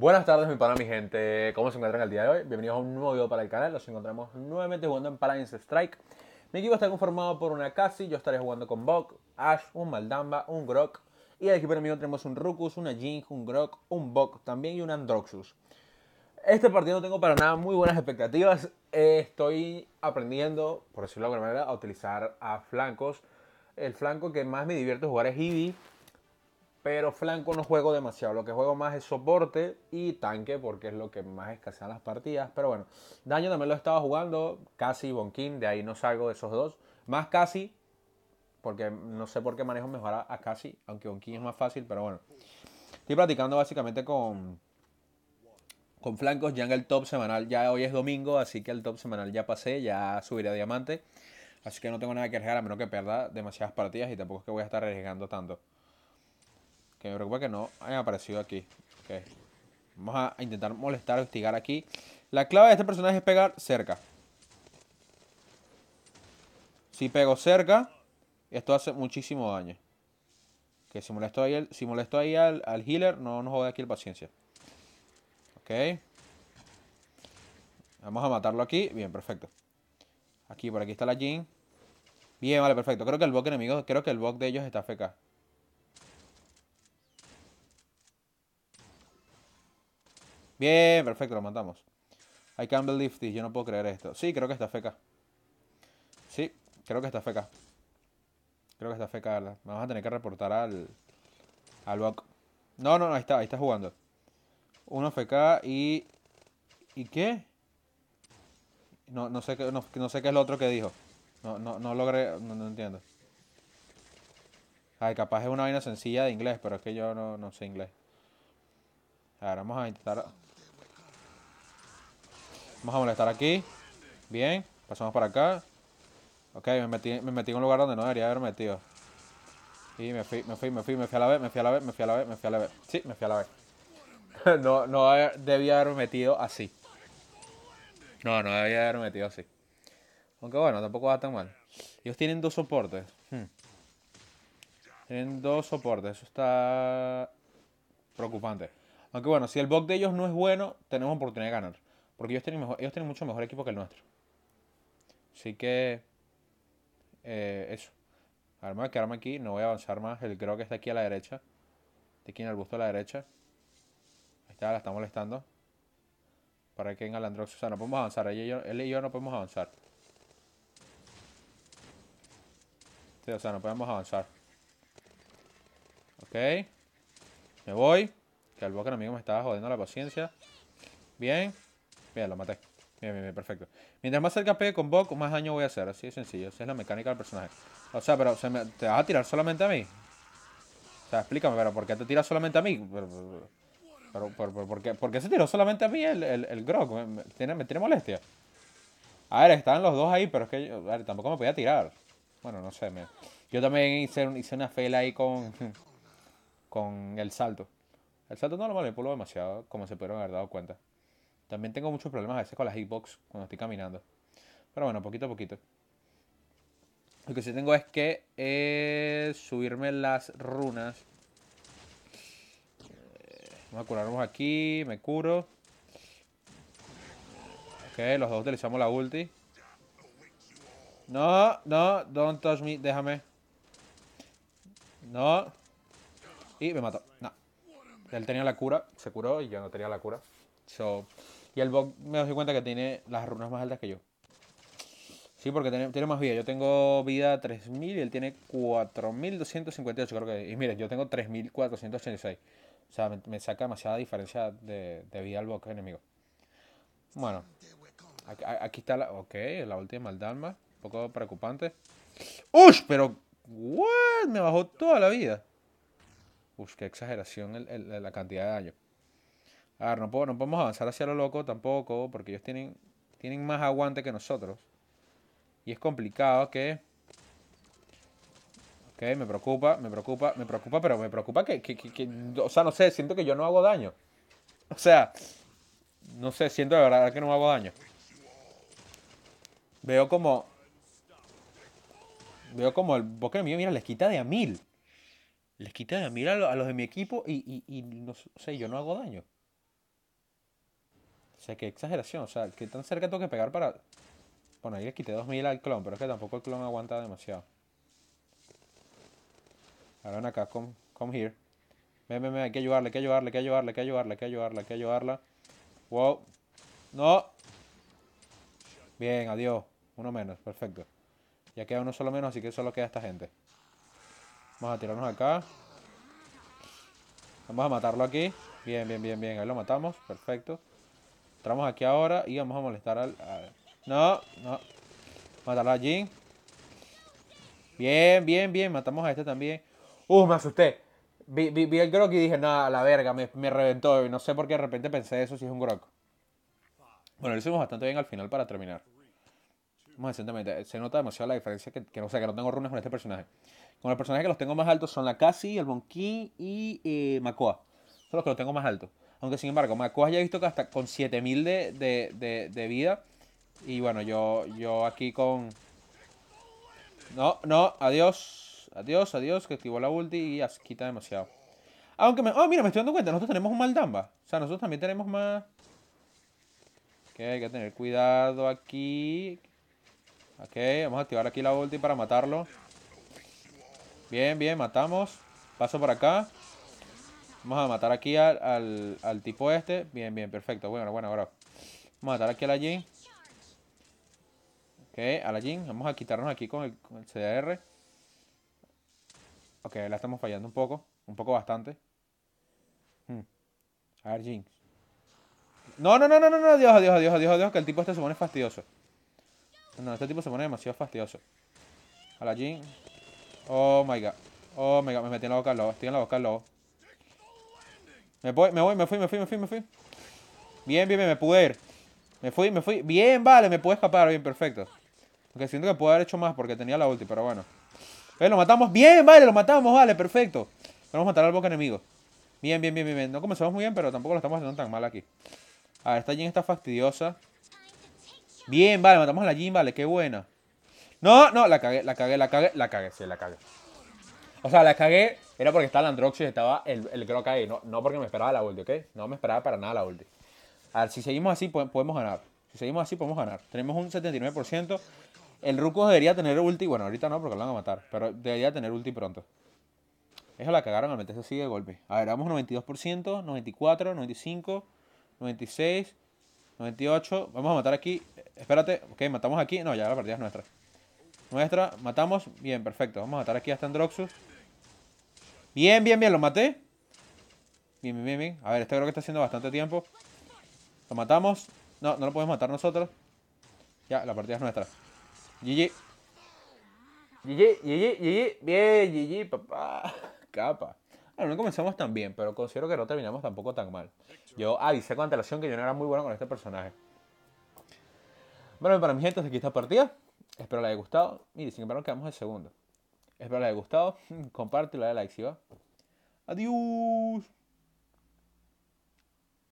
Buenas tardes, mi pana, mi gente. ¿Cómo se encuentran el día de hoy? Bienvenidos a un nuevo video para el canal. Nos encontramos nuevamente jugando en Paladins Strike. Mi equipo está conformado por una Cassie, yo estaré jugando con Bok, Ash, un Maldamba, un Grok. Y el equipo enemigo tenemos un Rukus, una Jing, un Grok, un Bok también y un Androxus. Este partido no tengo para nada muy buenas expectativas. estoy aprendiendo, por decirlo de alguna manera, a utilizar a flancos. El flanco que más me divierte jugar es Eevee pero flanco no juego demasiado. Lo que juego más es soporte y tanque, porque es lo que más escasean las partidas. Pero bueno, daño también lo he estado jugando. Casi Bonkin, de ahí no salgo de esos dos. Más casi, porque no sé por qué manejo mejor a, casi, aunque Bonkin es más fácil, pero bueno. Estoy practicando básicamente con, con flancos. Ya en el top semanal, ya hoy es domingo, así que el top semanal ya pasé, ya subiré a diamante. Así que no tengo nada que arriesgar a menos que pierda demasiadas partidas y tampoco es que voy a estar arriesgando tanto. Que me preocupa que no haya aparecido aquí. Okay. Vamos a intentar molestar, hostigar aquí. La clave de este personaje es pegar cerca. Si pego cerca, esto hace muchísimo daño. Que si molesto ahí, si molesto ahí al, healer, no nos jode aquí el paciencia. Ok. Vamos a matarlo aquí. Bien, perfecto. Aquí, por aquí está la Jin. Bien, vale, perfecto. Creo que el bug enemigo, creo que el bug de ellos está feca. Bien, perfecto, lo matamos. I can't believe this. Yo no puedo creer esto. Sí, creo que está feca. Sí, creo que está feca. Creo que está feca. Vamos a tener que reportar al. Al No, no, no, ahí está, ahí está jugando. Uno feca y. ¿Y qué? No, no, sé, qué, no, sé qué es lo otro que dijo. No, no, no logré. No, entiendo. Ay, capaz es una vaina sencilla de inglés, pero es que yo no, no sé inglés. Ahora vamos a intentar. Vamos a molestar aquí. Bien. Pasamos para acá. Ok, me metí, en un lugar donde no debería haber metido. Y me fui, me fui, me fui, me fui a la vez, me fui a la vez, me fui a la vez, me fui a la Sí, me fui a la vez. no, no debía haber metido así. No, no debía haber metido así. Aunque bueno, tampoco va tan mal. Ellos tienen dos soportes. Hmm. Tienen dos soportes. Eso está preocupante. Aunque bueno, si el bot de ellos no es bueno, tenemos oportunidad de ganar. Porque ellos tienen, mucho mejor equipo que el nuestro. Así que. Eh, eso. Arma me voy quedarme aquí. No voy a avanzar más. El creo que está aquí a la derecha. De aquí en el busto a la derecha. Ahí está, la está molestando. Para que venga el Androx. O sea, no podemos avanzar. Él y yo, yo no podemos avanzar. o sea, no podemos avanzar. Ok. Me voy. Que el amigo me estaba jodiendo la paciencia. Bien. Mira, lo maté. Bien, bien, bien, perfecto. Mientras más cerca pegue con Bok, más daño voy a hacer. Así de sencillo. Esa es la mecánica del personaje. O sea, pero ¿te vas a tirar solamente a mí? O sea, explícame, pero ¿por qué te tiras solamente a mí? ¿por, qué, se tiró solamente a mí el, el, Grog? Me, tiene, molestia. A ver, estaban los dos ahí, pero es que yo, tampoco me podía tirar. Bueno, no sé. yo también hice, hice una fela ahí con, con el salto. El salto no lo manipuló demasiado, como se pudieron haber dado cuenta. También tengo muchos problemas a veces con las hitbox cuando estoy caminando. Pero bueno, poquito a poquito. Lo que sí tengo es que eh, subirme las runas. Vamos a curarnos aquí. Me curo. Ok, los dos utilizamos la ulti. No, no, don't touch me, déjame. No. Y me mató. No. Él tenía la cura, se curó y yo no tenía la cura. So, y el bot me doy cuenta que tiene las runas más altas que yo. Sí, porque tiene, más vida. Yo tengo vida 3000 y él tiene 4258, creo que. Y mire, yo tengo 3486. O sea, me, saca demasiada diferencia de, vida al bot enemigo. Bueno, aquí, está la. Ok, la última el Dalma. Un poco preocupante. ¡Ush! Pero. ¿What? Me bajó toda la vida. Ush, qué exageración la cantidad de daño. A ver, no, no podemos avanzar hacia lo loco tampoco, porque ellos tienen, tienen más aguante que nosotros. Y es complicado que... Ok, me preocupa, me preocupa, me preocupa, pero me preocupa que, O sea, no sé, siento que yo no hago daño. O sea, no sé, siento de verdad que no hago daño. Veo como... Veo como el bosque mío, mira, les quita de a mil. Les quita de a mil a, los de mi equipo y, y, y no sé, yo no hago daño. O sea, qué exageración. O sea, qué tan cerca tengo que pegar para. Bueno, ahí le quité 2000 al clon, pero es que tampoco el clon aguanta demasiado. Ahora ven acá, come, here. Ven, ven, ven, hay que ayudarle, hay que ayudarle, hay que ayudarle, hay que ayudarle, hay que ayudarle, hay que ayudarla. Wow. No. Bien, adiós. Uno menos, perfecto. Ya queda uno solo menos, así que solo queda esta gente. Vamos a tirarnos acá. Vamos a matarlo aquí. Bien, bien, bien, bien. Ahí lo matamos. Perfecto. Entramos aquí ahora y vamos a molestar al... No, No, no. a allí. Bien, bien, bien. Matamos a este también. Uh, me asusté. Vi, vi, el Grok y dije, nada, la verga, me, reventó. no sé por qué de repente pensé eso si es un Grok. Bueno, lo hicimos bastante bien al final para terminar. Más decentemente. Eh, se nota demasiado la diferencia que, que no que no tengo runas con este personaje. Con los personajes que los tengo más altos son la Cassie, el Bonkin y eh, Makoa. Son los que los tengo más altos. Aunque sin embargo, ya haya visto que hasta con 7000 de, vida. Y bueno, yo, yo aquí con. No, no, adiós. Adiós, adiós, que activó la ulti y se quita demasiado. Aunque me. Oh, mira, me estoy dando cuenta, nosotros tenemos un mal Damba. O sea, nosotros también tenemos más. Que hay que tener cuidado aquí. Ok, vamos a activar aquí la ulti para matarlo. Bien, bien, matamos. Paso por acá. Vamos a matar aquí al, al, tipo este. Bien, bien, perfecto. Bueno, bueno, ahora. Vamos a matar aquí a la Jin. Ok, a la Jin. Vamos a quitarnos aquí con el, CDR. Ok, la estamos fallando un poco. Un poco bastante. Hmm. A ver, Jin. No, no, no, no, no, no. Dios, adiós, adiós, adiós, adiós. Que el tipo este se pone fastidioso. No, este tipo se pone demasiado fastidioso. A la Jin. Oh my god. Oh my god, me metí en la boca del lobo. Estoy en la boca al lobo. Me voy, me voy, me fui, me fui, me fui, me fui. Bien, bien, bien, me pude ir. Me fui, me fui. Bien, vale, me pude escapar. Bien, perfecto. Aunque siento que puedo haber hecho más porque tenía la ulti, pero bueno. Eh, lo matamos. Bien, vale, lo matamos, vale, perfecto. Vamos a matar al boca enemigo. Bien, bien, bien, bien, bien. No comenzamos muy bien, pero tampoco lo estamos haciendo tan mal aquí. A ah, ver, esta Jin está fastidiosa. Bien, vale, matamos a la Jin, vale, qué buena. No, no, la cagué, la cagué, la cagué, la cagué, sí, la cagué. O sea, la cagué era porque estaba el Androxus y estaba el, el ahí. No, no porque me esperaba la ulti, ¿ok? No me esperaba para nada la ulti. A ver, si seguimos así, podemos ganar. Si seguimos así, podemos ganar. Tenemos un 79%. El Ruko debería tener ulti. Bueno, ahorita no, porque lo van a matar. Pero debería tener ulti pronto. Eso la cagaron al meterse así de golpe. A ver, vamos 92%, 94%, 95%, 96%, 98%. Vamos a matar aquí. Espérate. Ok, matamos aquí. No, ya la partida es nuestra. Nuestra. Matamos. Bien, perfecto. Vamos a matar aquí hasta Androxus. Bien, bien, bien, lo maté. Bien, bien, bien, bien. A ver, este creo que está haciendo bastante tiempo. Lo matamos. No, no lo podemos matar nosotros. Ya, la partida es nuestra. GG. GG, GG, GG. Bien, GG, papá. Capa. Bueno, no comenzamos tan bien, pero considero que no terminamos tampoco tan mal. Yo sé con antelación que yo no era muy bueno con este personaje. Bueno, para mi gente, aquí aquí esta partida. Espero les haya gustado. Miren, sin embargo, quedamos el segundo. Espero les haya gustado. Compártelo, dale like si va. Adiós.